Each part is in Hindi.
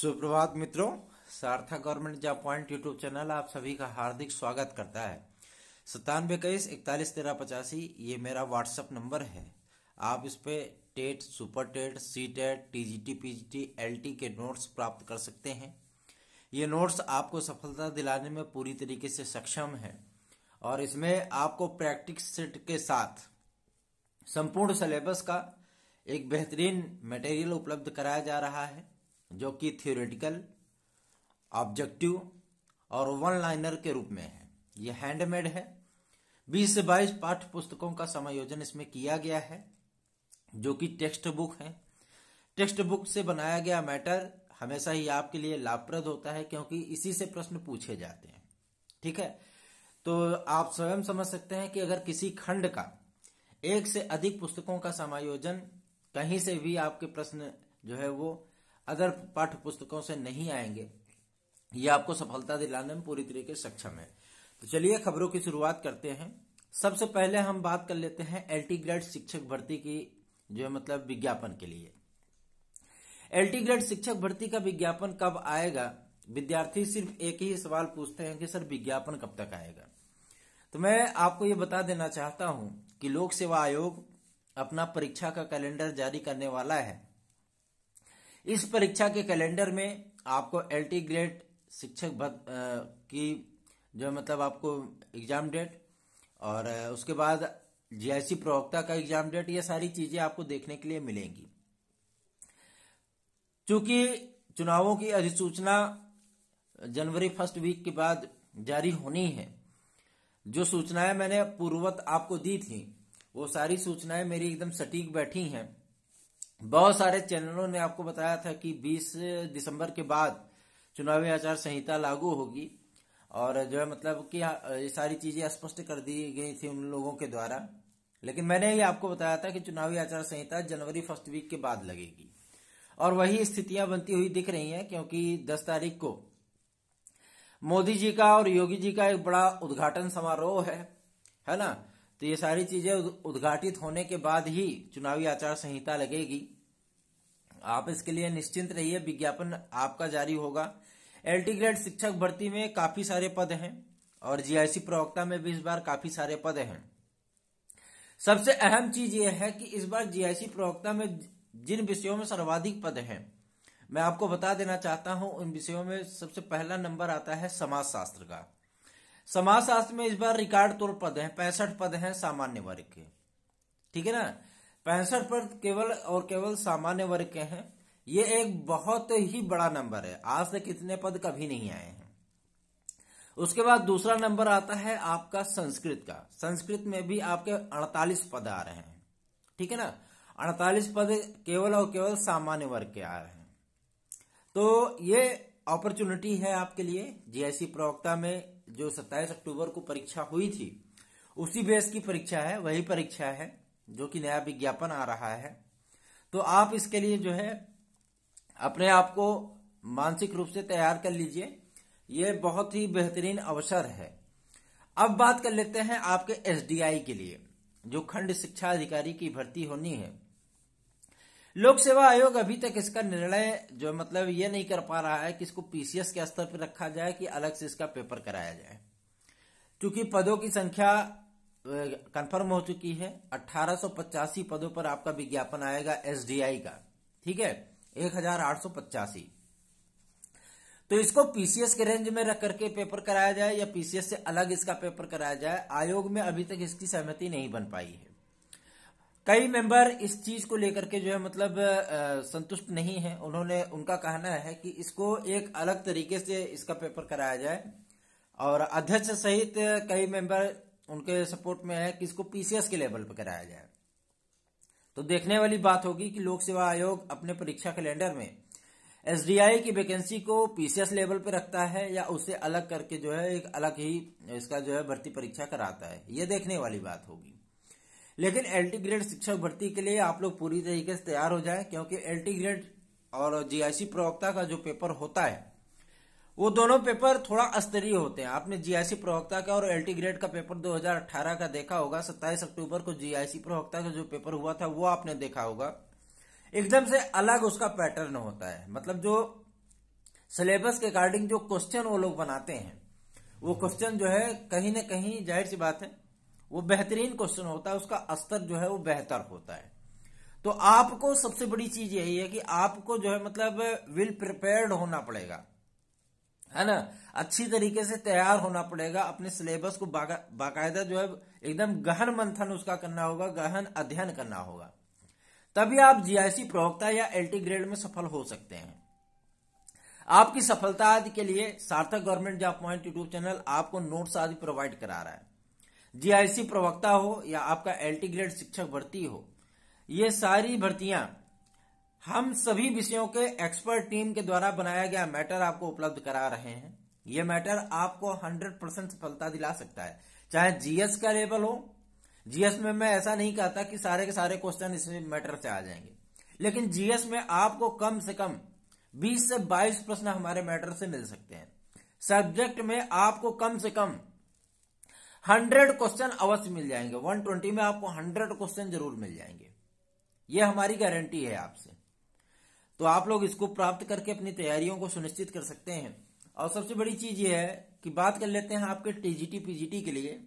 सुप्रभात मित्रों Sarthak government job point YouTube channel आप सभी का हार्दिक स्वागत करता है सतानवे इक्कीस इकतालीस तेरह पचासी ये मेरा व्हाट्सअप नंबर है आप इस पर TET super TET C TET T G T P G T L T के नोट्स प्राप्त कर सकते हैं ये नोट्स आपको सफलता दिलाने में पूरी तरीके से सक्षम है और इसमें आपको प्रैक्टिस सेट के साथ संपूर्ण सिलेबस का एक बेहतरीन मटेरियल उपलब्ध कराया जा रहा है जो कि थियोरेटिकल ऑब्जेक्टिव और वन लाइनर के रूप में है यह हैंडमेड है 20 से 22 पाठ पुस्तकों का समायोजन इसमें किया गया है जो कि टेक्स्ट बुक है टेक्स्ट बुक से बनाया गया मैटर हमेशा ही आपके लिए लाभप्रद होता है क्योंकि इसी से प्रश्न पूछे जाते हैं ठीक है तो आप स्वयं समझ सकते हैं कि अगर किसी खंड का एक से अधिक पुस्तकों का समायोजन कहीं से भी आपके प्रश्न जो है वो अगर पाठ्य पुस्तकों से नहीं आएंगे ये आपको सफलता दिलाने में पूरी तरीके से सक्षम है तो चलिए खबरों की शुरुआत करते हैं सबसे पहले हम बात कर लेते हैं एल्टी ग्रेड शिक्षक भर्ती की जो है मतलब विज्ञापन के लिए एल्टी ग्रेड शिक्षक भर्ती का विज्ञापन कब आएगा विद्यार्थी सिर्फ एक ही सवाल पूछते हैं कि सर विज्ञापन कब तक आएगा तो मैं आपको ये बता देना चाहता हूं कि लोक सेवा आयोग अपना परीक्षा का कैलेंडर जारी करने वाला है इस परीक्षा के कैलेंडर में आपको एल टी ग्रेड शिक्षक की जो मतलब आपको एग्जाम डेट और उसके बाद जीआईसी प्रवक्ता का एग्जाम डेट ये सारी चीजें आपको देखने के लिए मिलेंगी चूंकि चुनावों की अधिसूचना जनवरी फर्स्ट वीक के बाद जारी होनी है जो सूचनाएं मैंने पूर्ववत आपको दी थी वो सारी सूचनाएं मेरी एकदम सटीक बैठी हैं बहुत सारे चैनलों ने आपको बताया था कि 20 दिसंबर के बाद चुनावी आचार संहिता लागू होगी और जो है मतलब कि हाँ, ये सारी चीजें स्पष्ट कर दी गई थी उन लोगों के द्वारा लेकिन मैंने ये आपको बताया था कि चुनावी आचार संहिता जनवरी फर्स्ट वीक के बाद लगेगी और वही स्थितियां बनती हुई दिख रही हैं क्योंकि 10 तारीख को मोदी जी का और योगी जी का एक बड़ा उद्घाटन समारोह है है ना तो ये सारी चीजें उद्घाटित होने के बाद ही चुनावी आचार संहिता लगेगी आप इसके लिए निश्चिंत रहिए विज्ञापन आपका जारी होगा एल्टी ग्रेड शिक्षक भर्ती में काफी सारे पद हैं और जीआईसी प्रवक्ता में भी इस बार काफी सारे पद हैं सबसे अहम चीज यह है कि इस बार जीआईसी प्रवक्ता में जिन विषयों में सर्वाधिक पद हैं मैं आपको बता देना चाहता हूं उन विषयों में सबसे पहला नंबर आता है समाजशास्त्र का समाज शास्त्र में इस बार रिकॉर्ड तौर पद है पैंसठ पद हैं सामान्य वर्ग के ठीक है ना पैंसठ पद केवल और केवल सामान्य वर्ग के हैं ये एक बहुत ही बड़ा नंबर है आज तक इतने पद कभी नहीं आए हैं उसके बाद दूसरा नंबर आता है आपका संस्कृत का संस्कृत में भी आपके 48 पद आ रहे हैं ठीक है ना 48 पद केवल और केवल सामान्य वर्ग के आ रहे हैं तो ये अपॉर्चुनिटी है आपके लिए जीआईसी प्रवक्ता में जो 27 अक्टूबर को परीक्षा हुई थी उसी बेस की परीक्षा है वही परीक्षा है जो कि नया विज्ञापन आ रहा है तो आप इसके लिए जो है अपने आप को मानसिक रूप से तैयार कर लीजिए यह बहुत ही बेहतरीन अवसर है अब बात कर लेते हैं आपके एसडीआई के लिए जो खंड शिक्षा अधिकारी की भर्ती होनी है लोक सेवा आयोग अभी तक इसका निर्णय जो मतलब ये नहीं कर पा रहा है कि इसको पीसीएस के स्तर पर रखा जाए कि अलग से इसका पेपर कराया जाए क्योंकि पदों की संख्या कंफर्म हो चुकी है 1885 पदों पर आपका विज्ञापन आएगा एसडीआई का ठीक है एक तो इसको पीसीएस के रेंज में रख करके पेपर कराया जाए या पीसीएस से अलग इसका पेपर कराया जाए आयोग में अभी तक इसकी सहमति नहीं बन पाई है कई मेंबर इस चीज को लेकर के जो है मतलब संतुष्ट नहीं है उन्होंने उनका कहना है कि इसको एक अलग तरीके से इसका पेपर कराया जाए और अध्यक्ष सहित कई मेंबर उनके सपोर्ट में है कि इसको पीसीएस के लेवल पर कराया जाए तो देखने वाली बात होगी कि लोक सेवा आयोग अपने परीक्षा कैलेंडर में एसडीआई की वैकेंसी को पीसीएस लेवल पर रखता है या उसे अलग करके जो है एक अलग ही इसका जो है भर्ती परीक्षा कराता है ये देखने वाली बात होगी लेकिन एल ग्रेड शिक्षक भर्ती के लिए आप लोग पूरी तरीके से तैयार हो जाए क्योंकि एल ग्रेड और जीआईसी प्रवक्ता का जो पेपर होता है वो दोनों पेपर थोड़ा स्तरीय होते हैं आपने जीआईसी प्रवक्ता का और एल्टी ग्रेड का पेपर 2018 का देखा होगा 27 अक्टूबर को जीआईसी प्रवक्ता का जो पेपर हुआ था वो आपने देखा होगा एकदम से अलग उसका पैटर्न होता है मतलब जो सिलेबस के अकॉर्डिंग जो क्वेश्चन वो लोग बनाते हैं वो क्वेश्चन जो है कहीं ना कहीं जाहिर सी बात है वो बेहतरीन क्वेश्चन होता है उसका अस्तर जो है वो बेहतर होता है तो आपको सबसे बड़ी चीज यही है कि आपको जो है मतलब विल प्रिपेयर्ड होना पड़ेगा है ना अच्छी तरीके से तैयार होना पड़ेगा अपने सिलेबस को बाकायदा जो है एकदम गहन मंथन उसका करना होगा गहन अध्ययन करना होगा तभी आप जीआईसी प्रवक्ता या एलटी ग्रेड में सफल हो सकते हैं आपकी सफलता आदि के लिए Sarthak government job point YouTube channel आपको नोट्स आदि प्रोवाइड करा रहा है जीआईसी प्रवक्ता हो या आपका एल्टी ग्रेड शिक्षक भर्ती हो ये सारी भर्तियां हम सभी विषयों के एक्सपर्ट टीम के द्वारा बनाया गया मैटर आपको उपलब्ध करा रहे हैं ये मैटर आपको 100 परसेंट सफलता दिला सकता है चाहे जीएस का लेवल हो जीएस में मैं ऐसा नहीं कहता कि सारे के सारे क्वेश्चन इस मैटर से आ जाएंगे लेकिन जीएस में आपको कम से कम 20 से 22 प्रश्न हमारे मैटर से मिल सकते हैं सब्जेक्ट में आपको कम से कम हंड्रेड क्वेश्चन अवश्य मिल जाएंगे वन ट्वेंटी में आपको हंड्रेड क्वेश्चन जरूर मिल जाएंगे यह हमारी गारंटी है आपसे तो आप लोग इसको प्राप्त करके अपनी तैयारियों को सुनिश्चित कर सकते हैं और सबसे बड़ी चीज यह है कि बात कर लेते हैं आपके टीजीटी पीजीटी के लिए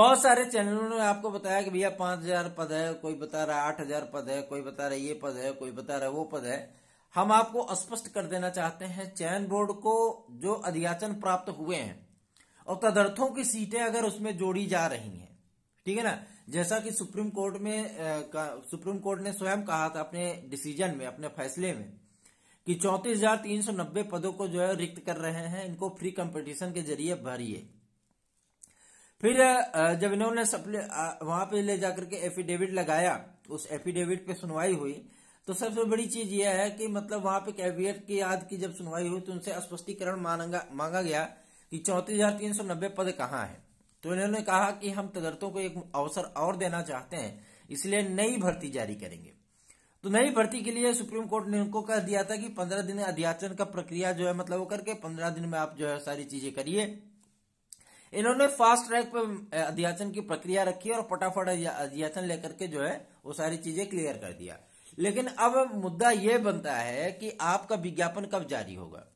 बहुत सारे चैनलों ने आपको बताया कि भैया पांच हजार पद है कोई बता रहा है आठ हजार पद है कोई बता रहा है ये पद है कोई बता रहा है वो पद है हम आपको स्पष्ट कर देना चाहते हैं चयन बोर्ड को जो अधियाचन प्राप्त हुए हैं और तदर्थों की सीटें अगर उसमें जोड़ी जा रही हैं ठीक है ना जैसा कि सुप्रीम कोर्ट में सुप्रीम कोर्ट ने स्वयं कहा था अपने डिसीजन में अपने फैसले में कि चौंतीस हजार तीन सौ नब्बे पदों को जो है रिक्त कर रहे हैं इनको फ्री कंपटीशन के जरिए भरिए फिर जब इन्होंने वहां पे ले जाकर के एफिडेविट लगाया उस एफिडेविट पे सुनवाई हुई तो सबसे बड़ी चीज यह है कि मतलब वहां पे कैबिनेट की याद की जब सुनवाई हुई तो उनसे स्पष्टीकरण मांगा मांगा गया कि चौंतीस हजार तीन सौ नब्बे पद कहाँ है तो इन्होंने कहा कि हम तदर्थों को एक अवसर और देना चाहते हैं इसलिए नई भर्ती जारी करेंगे तो नई भर्ती के लिए सुप्रीम कोर्ट ने उनको कह दिया था कि पंद्रह दिन अध्याचन का प्रक्रिया जो है मतलब वो करके पंद्रह दिन में आप जो है सारी चीजें करिए इन्होंने फास्ट ट्रैक पर अध्याचन की प्रक्रिया रखी और फटाफट अध्याचन लेकर के जो है वो सारी चीजें क्लियर कर दिया लेकिन अब मुद्दा यह बनता है कि आपका विज्ञापन कब जारी होगा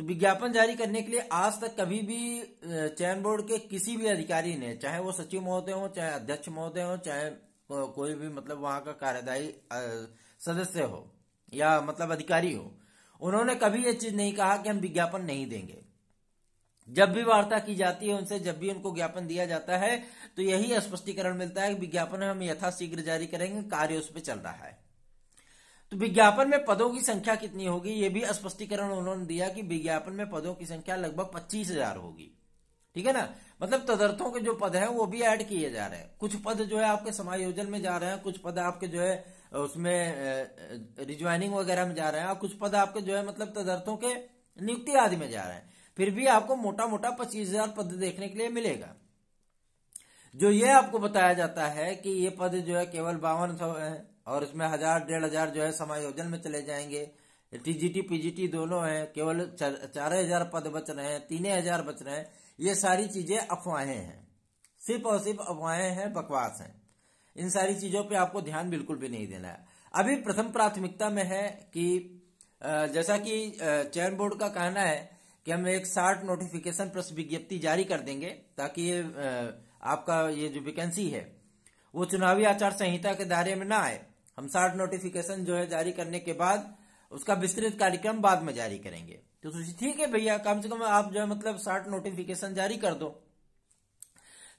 तो विज्ञापन जारी करने के लिए आज तक कभी भी चयन बोर्ड के किसी भी अधिकारी ने चाहे वो सचिव महोदय हो चाहे अध्यक्ष महोदय हो चाहे कोई भी मतलब वहां का कार्यदायी सदस्य हो या मतलब अधिकारी हो उन्होंने कभी ये चीज नहीं कहा कि हम विज्ञापन नहीं देंगे जब भी वार्ता की जाती है उनसे जब भी उनको ज्ञापन दिया जाता है तो यही स्पष्टीकरण मिलता है कि विज्ञापन हम यथाशीघ्र जारी करेंगे कार्य उस पर चल रहा है तो विज्ञापन में पदों की संख्या कितनी होगी ये भी स्पष्टीकरण उन्होंने दिया कि विज्ञापन में पदों की संख्या लगभग पच्चीस हजार होगी ठीक है ना मतलब तदर्थों के जो पद हैं वो भी ऐड किए जा रहे हैं कुछ पद जो है आपके समायोजन में जा रहे हैं कुछ पद आपके जो है उसमें रिज्वाइनिंग वगैरह में जा रहे हैं और कुछ पद आपके जो है मतलब तदर्थों के नियुक्ति आदि में जा रहे हैं फिर भी आपको मोटा मोटा पच्चीस हजार पद देखने के लिए मिलेगा जो ये आपको बताया जाता है कि ये पद जो है केवल बावन सौ है और इसमें हजार डेढ़ हजार जो है समायोजन में चले जाएंगे टीजीटी पीजीटी दोनों हैं केवल चार हजार पद बच रहे हैं तीन हजार बच रहे हैं ये सारी चीजें अफवाहें हैं सिर्फ और सिर्फ अफवाहें हैं बकवास हैं इन सारी चीजों पे आपको ध्यान बिल्कुल भी नहीं देना है अभी प्रथम प्राथमिकता में है कि जैसा कि चयन बोर्ड का कहना है कि हम एक साठ नोटिफिकेशन प्रेस विज्ञप्ति जारी कर देंगे ताकि ये आपका ये जो वैकेंसी है वो चुनावी आचार संहिता के दायरे में ना आए हम साठ नोटिफिकेशन जो है जारी करने के बाद उसका विस्तृत कार्यक्रम बाद में जारी करेंगे तो ठीक है भैया कम से कम आप जो है मतलब साठ नोटिफिकेशन जारी कर दो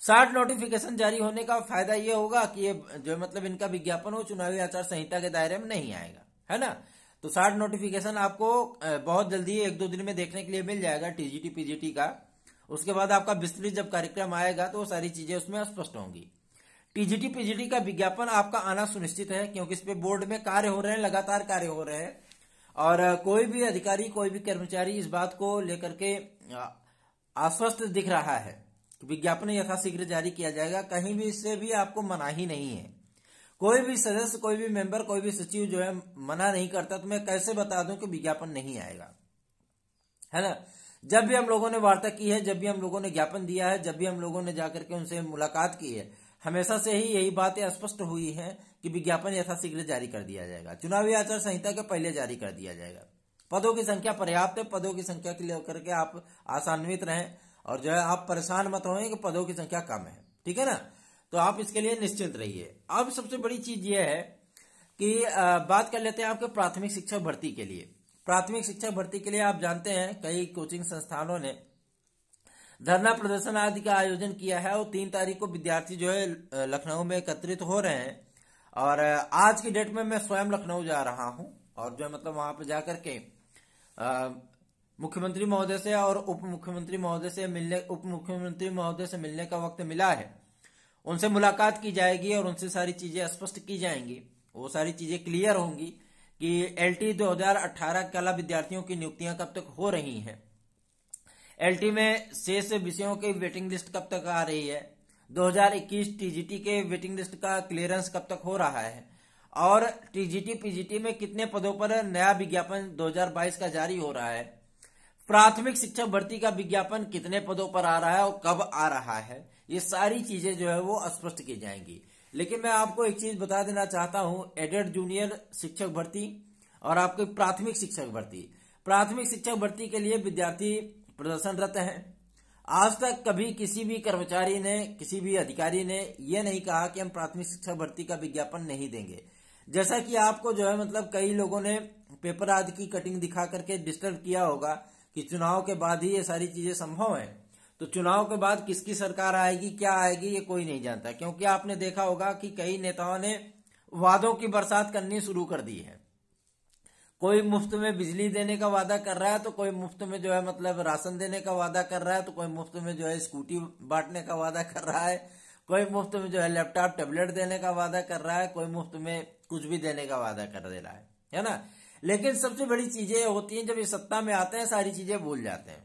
साठ नोटिफिकेशन जारी होने का फायदा यह होगा कि ये जो मतलब इनका विज्ञापन हो चुनावी आचार संहिता के दायरे में नहीं आएगा है ना तो साठ नोटिफिकेशन आपको बहुत जल्दी एक दो दिन में देखने के लिए मिल जाएगा टीजीटी पीजीटी का उसके बाद आपका विस्तृत जब कार्यक्रम आएगा तो वो सारी चीजें उसमें स्पष्ट होंगी टीजीटी पीजीटी का विज्ञापन आपका आना सुनिश्चित है क्योंकि इस पे बोर्ड में कार्य हो रहे हैं लगातार कार्य हो रहे हैं और कोई भी अधिकारी कोई भी कर्मचारी इस बात को लेकर के आश्वस्त दिख रहा है विज्ञापन यथाशीघ्र जारी किया जाएगा कहीं भी इससे भी आपको मना ही नहीं है कोई भी सदस्य कोई भी मेंबर कोई भी सचिव जो है मना नहीं करता तो मैं कैसे बता दूं कि विज्ञापन नहीं आएगा है ना जब भी हम लोगों ने वार्ता की है जब भी हम लोगों ने ज्ञापन दिया है जब भी हम लोगों ने जाकर के उनसे मुलाकात की है हमेशा से ही यही बातें स्पष्ट हुई है कि विज्ञापन यथाशीघ्र जारी कर दिया जाएगा चुनावी आचार संहिता के पहले जारी कर दिया जाएगा पदों की संख्या पर्याप्त है पदों की संख्या के लेकर के आप आसान्वित रहें और जो है आप परेशान मत हो कि पदों की संख्या कम है ठीक है ना तो आप इसके लिए निश्चिंत रहिए अब सबसे बड़ी चीज यह है कि बात कर लेते हैं आपके प्राथमिक शिक्षा भर्ती के लिए प्राथमिक शिक्षा भर्ती के लिए आप जानते हैं कई कोचिंग संस्थानों ने धरना प्रदर्शन आदि का आयोजन किया है और तीन तारीख को विद्यार्थी जो है लखनऊ में एकत्रित हो रहे हैं और आज की डेट में मैं स्वयं लखनऊ जा रहा हूं और जो है मतलब वहां पर जाकर के मुख्यमंत्री महोदय से और उप मुख्यमंत्री महोदय से मिलने उप मुख्यमंत्री महोदय से मिलने का वक्त मिला है उनसे मुलाकात की जाएगी और उनसे सारी चीजें स्पष्ट की जाएंगी वो सारी चीजें क्लियर होंगी कि एल टी 2018 कला विद्यार्थियों की नियुक्तियां कब तक हो रही हैं एलटी में शेष विषयों की वेटिंग लिस्ट कब तक आ रही है 2021 टीजीटी के वेटिंग लिस्ट का क्लियरेंस कब तक हो रहा है और टीजीटी पीजीटी में कितने पदों पर नया विज्ञापन 2022 का जारी हो रहा है प्राथमिक शिक्षक भर्ती का विज्ञापन कितने पदों पर आ रहा है और कब आ रहा है ये सारी चीजें जो है वो स्पष्ट की जाएंगी लेकिन मैं आपको एक चीज बता देना चाहता हूं एडेड जूनियर शिक्षक भर्ती और आपकी प्राथमिक शिक्षक भर्ती प्राथमिक शिक्षक भर्ती के लिए विद्यार्थी प्रदर्शनरत हैं आज तक कभी किसी भी कर्मचारी ने किसी भी अधिकारी ने यह नहीं कहा कि हम प्राथमिक शिक्षा भर्ती का विज्ञापन नहीं देंगे जैसा कि आपको जो है मतलब कई लोगों ने पेपर आदि की कटिंग दिखा करके डिस्टर्ब किया होगा कि चुनाव के बाद ही ये सारी चीजें संभव है तो चुनाव के बाद किसकी सरकार आएगी क्या आएगी ये कोई नहीं जानता क्योंकि आपने देखा होगा कि कई नेताओं ने वादों की बरसात करनी शुरू कर दी है कोई मुफ्त में बिजली देने का वादा कर रहा है तो कोई मुफ्त में जो है मतलब राशन देने का वादा कर रहा है तो कोई मुफ्त में जो है स्कूटी बांटने का वादा कर रहा है कोई मुफ्त में जो है लैपटॉप टेबलेट देने का वादा कर रहा है कोई मुफ्त में कुछ भी देने का वादा कर दे रहा है है ना लेकिन सबसे बड़ी चीजें होती हैं जब ये सत्ता में आते हैं सारी चीजें भूल जाते हैं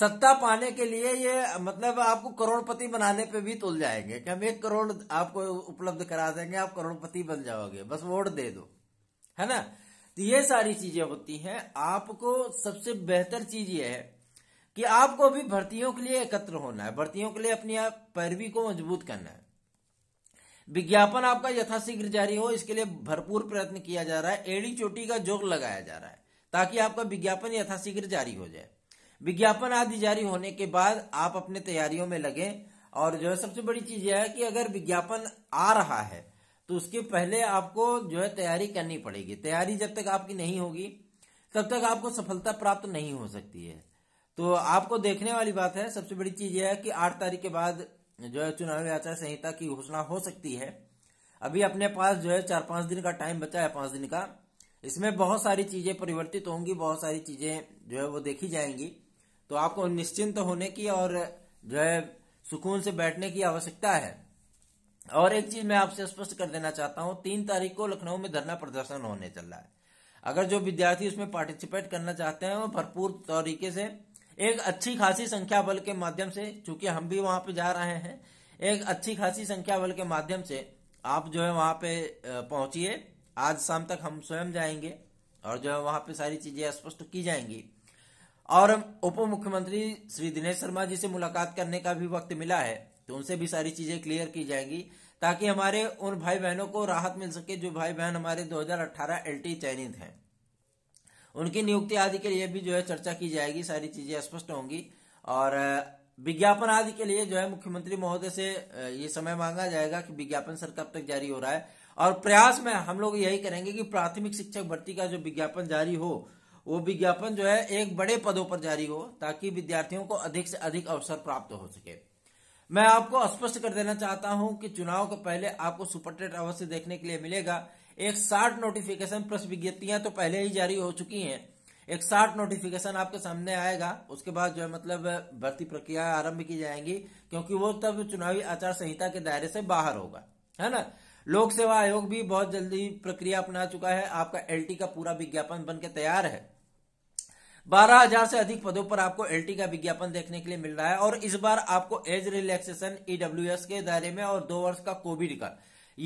सत्ता पाने के लिए ये मतलब आपको करोड़पति बनाने पे भी तुल जाएंगे कि हम एक करोड़ आपको उपलब्ध करा देंगे आप करोड़पति बन जाओगे बस वोट दे दो है ना तो ये सारी चीजें होती हैं आपको सबसे बेहतर चीज ये है कि आपको अभी भर्तियों के लिए एकत्र होना है भर्तियों के लिए अपनी पैरवी को मजबूत करना है विज्ञापन आपका यथाशीघ्र जारी हो इसके लिए भरपूर प्रयत्न किया जा रहा है एड़ी चोटी का जोर लगाया जा रहा है ताकि आपका विज्ञापन यथाशीघ्र जारी हो जाए विज्ञापन आदि जारी होने के बाद आप अपने तैयारियों में लगे और जो सबसे बड़ी चीज यह है कि अगर विज्ञापन आ रहा है तो उसके पहले आपको जो है तैयारी करनी पड़ेगी तैयारी जब तक आपकी नहीं होगी तब तक आपको सफलता प्राप्त नहीं हो सकती है तो आपको देखने वाली बात है सबसे बड़ी चीज यह है कि आठ तारीख के बाद जो है चुनावी आचार संहिता की घोषणा हो सकती है अभी अपने पास जो है चार पांच दिन का टाइम बचा है पांच दिन का इसमें बहुत सारी चीजें परिवर्तित होंगी बहुत सारी चीजें जो है वो देखी जाएंगी तो आपको निश्चिंत होने की और जो है सुकून से बैठने की आवश्यकता है और एक चीज मैं आपसे स्पष्ट कर देना चाहता हूं तीन तारीख को लखनऊ में धरना प्रदर्शन होने चल रहा है अगर जो विद्यार्थी उसमें पार्टिसिपेट करना चाहते हैं वो भरपूर तरीके से एक अच्छी खासी संख्या बल के माध्यम से चूंकि हम भी वहां पे जा रहे हैं एक अच्छी खासी संख्या बल के माध्यम से आप जो है वहां पे पहुंचिए आज शाम तक हम स्वयं जाएंगे और जो है वहां पे सारी चीजें स्पष्ट की जाएंगी और उप मुख्यमंत्री श्री दिनेश शर्मा जी से मुलाकात करने का भी वक्त मिला है तो उनसे भी सारी चीजें क्लियर की जाएंगी ताकि हमारे उन भाई बहनों को राहत मिल सके जो भाई बहन हमारे 2018 एलटी चयनित हैं उनकी नियुक्ति आदि के लिए भी जो है चर्चा की जाएगी सारी चीजें स्पष्ट होंगी और विज्ञापन आदि के लिए जो है मुख्यमंत्री महोदय से ये समय मांगा जाएगा कि विज्ञापन सर कब तक जारी हो रहा है और प्रयास में हम लोग यही करेंगे कि प्राथमिक शिक्षक भर्ती का जो विज्ञापन जारी हो वो विज्ञापन जो है एक बड़े पदों पर जारी हो ताकि विद्यार्थियों को अधिक से अधिक अवसर प्राप्त हो सके मैं आपको स्पष्ट कर देना चाहता हूं कि चुनाव के पहले आपको सुपरटेट अवश्य देखने के लिए मिलेगा एक साठ नोटिफिकेशन प्रेस विज्ञप्तियां तो पहले ही जारी हो चुकी हैं एक साठ नोटिफिकेशन आपके सामने आएगा उसके बाद जो है मतलब भर्ती प्रक्रिया आरंभ की जाएंगी क्योंकि वो तब चुनावी आचार संहिता के दायरे से बाहर होगा है ना लोक सेवा आयोग भी बहुत जल्दी प्रक्रिया अपना चुका है आपका एलटी का पूरा विज्ञापन बनकर तैयार है बारह हजार से अधिक पदों पर आपको एलटी का विज्ञापन देखने के लिए मिल रहा है और इस बार आपको एज रिलैक्सेशन ईडब्ल्यू के दायरे में और दो वर्ष का कोविड का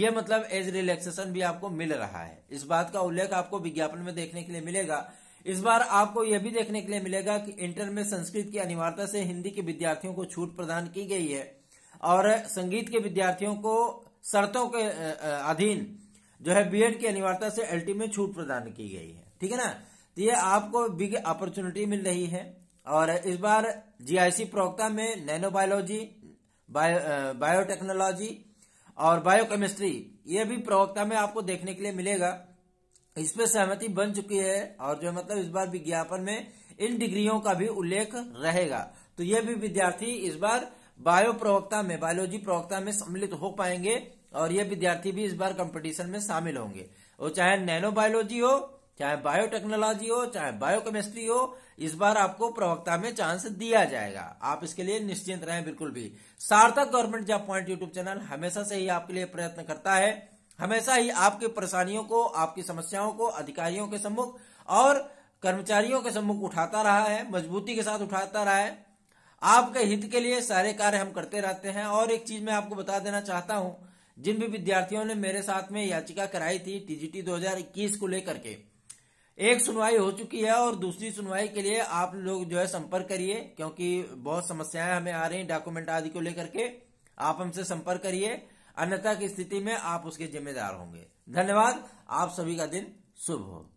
यह मतलब एज रिलैक्सेशन भी आपको मिल रहा है इस बात का उल्लेख आपको विज्ञापन में देखने के लिए मिलेगा इस बार आपको यह भी देखने के लिए मिलेगा कि इंटर में संस्कृत की अनिवार्यता से हिंदी के विद्यार्थियों को छूट प्रदान की गई है और संगीत के विद्यार्थियों को शर्तों के अधीन जो है बीएड की अनिवार्यता से एलटी में छूट प्रदान की गई है ठीक है ना तो ये आपको बिग अपॉर्चुनिटी मिल रही है और इस बार जीआईसी प्रवक्ता में नैनो बायोलॉजी बायो, बायोटेक्नोलॉजी और बायोकेमिस्ट्री ये भी प्रवक्ता में आपको देखने के लिए मिलेगा इस पर सहमति बन चुकी है और जो मतलब इस बार विज्ञापन में इन डिग्रियों का भी उल्लेख रहेगा तो ये भी विद्यार्थी इस बार बायो प्रवक्ता में बायोलॉजी प्रवक्ता में सम्मिलित हो पाएंगे और ये विद्यार्थी भी इस बार कंपटीशन में शामिल होंगे वो चाहे नैनो बायोलॉजी हो चाहे बायोटेक्नोलॉजी हो चाहे बायोकेमिस्ट्री हो इस बार आपको प्रवक्ता में चांस दिया जाएगा आप इसके लिए निश्चिंत रहें बिल्कुल भी Sarthak government job point YouTube channel हमेशा से ही आपके लिए प्रयत्न करता है हमेशा ही आपकी परेशानियों को आपकी समस्याओं को अधिकारियों के सम्मुख और कर्मचारियों के सम्मुख उठाता रहा है मजबूती के साथ उठाता रहा है आपके हित के लिए सारे कार्य हम करते रहते हैं और एक चीज मैं आपको बता देना चाहता हूं जिन भी विद्यार्थियों ने मेरे साथ में याचिका कराई थी टीजीटी 2021 को लेकर के एक सुनवाई हो चुकी है और दूसरी सुनवाई के लिए आप लोग जो है संपर्क करिए क्योंकि बहुत समस्याएं हमें आ रही हैं डॉक्यूमेंट आदि को लेकर के आप हमसे संपर्क करिए अन्यथा की स्थिति में आप उसके जिम्मेदार होंगे धन्यवाद आप सभी का दिन शुभ हो